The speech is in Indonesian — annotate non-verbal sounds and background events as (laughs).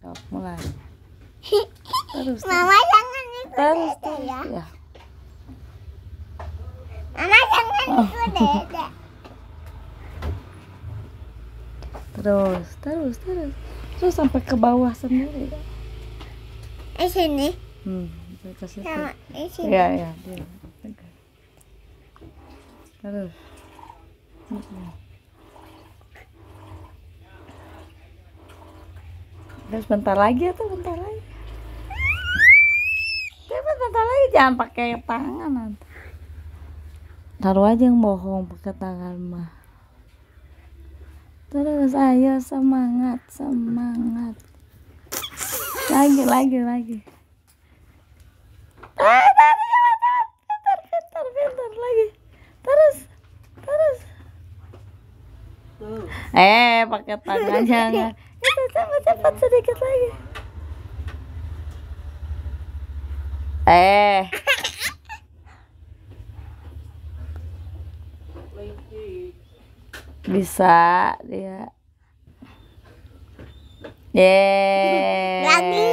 Stop, mulai. (laughs) Terus. Mama terus. jangan ikut terus, dede ya. ya. Mama jangan oh. ikut dede. (laughs) terus, terus, terus. Terus sampai ke bawah sendiri. Di eh, sini. Hmm, ke situ. Sama di eh, sini. Iya, iya, Terus. Terus. terus bentar lagi atau bentar lagi coba bentar lagi jangan pakai tangan taruh aja yang bohong pakai tangan mah terus ayo semangat semangat lagi lagi lagi ah, lagi eh pakai tangan jangan cepat cepat sedikit lagi eh bisa dia yeah. lagi